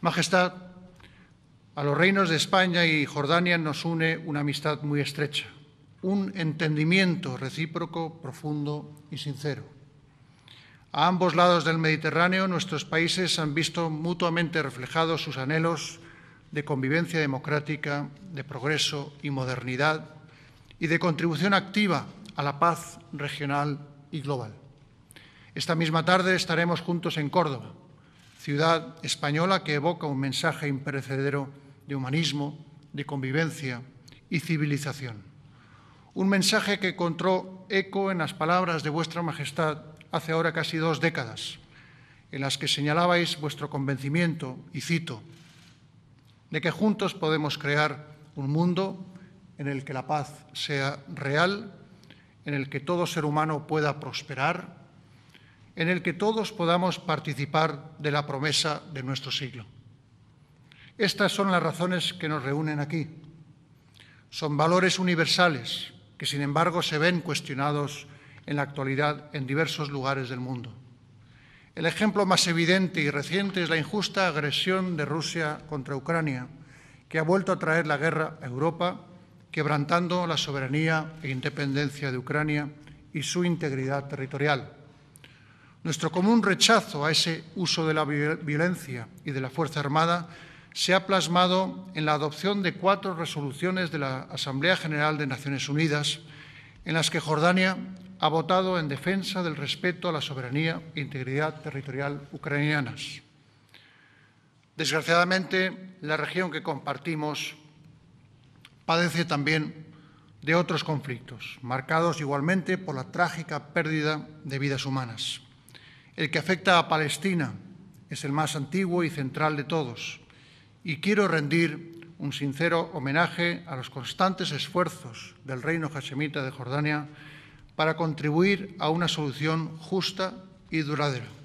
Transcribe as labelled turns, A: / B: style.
A: Majestad, a los reinos de España y Jordania nos une una amistad muy estrecha, un entendimiento recíproco profundo y sincero. A ambos lados del Mediterráneo nuestros países han visto mutuamente reflejados sus anhelos de convivencia democrática, de progreso y modernidad y de contribución activa a la paz regional y global. Esta misma tarde estaremos juntos en Córdoba ciudad española que evoca un mensaje imperecedero de humanismo, de convivencia y civilización. Un mensaje que encontró eco en las palabras de vuestra Majestad hace ahora casi dos décadas, en las que señalabais vuestro convencimiento, y cito, de que juntos podemos crear un mundo en el que la paz sea real, en el que todo ser humano pueda prosperar en el que todos podamos participar de la promesa de nuestro siglo. Estas son las razones que nos reúnen aquí. Son valores universales que, sin embargo, se ven cuestionados en la actualidad en diversos lugares del mundo. El ejemplo más evidente y reciente es la injusta agresión de Rusia contra Ucrania, que ha vuelto a traer la guerra a Europa, quebrantando la soberanía e independencia de Ucrania y su integridad territorial. Nuestro común rechazo a ese uso de la violencia y de la Fuerza Armada se ha plasmado en la adopción de cuatro resoluciones de la Asamblea General de Naciones Unidas, en las que Jordania ha votado en defensa del respeto a la soberanía e integridad territorial ucranianas. Desgraciadamente, la región que compartimos padece también de otros conflictos, marcados igualmente por la trágica pérdida de vidas humanas. El que afecta a Palestina es el más antiguo y central de todos, y quiero rendir un sincero homenaje a los constantes esfuerzos del reino hashemita de Jordania para contribuir a una solución justa y duradera.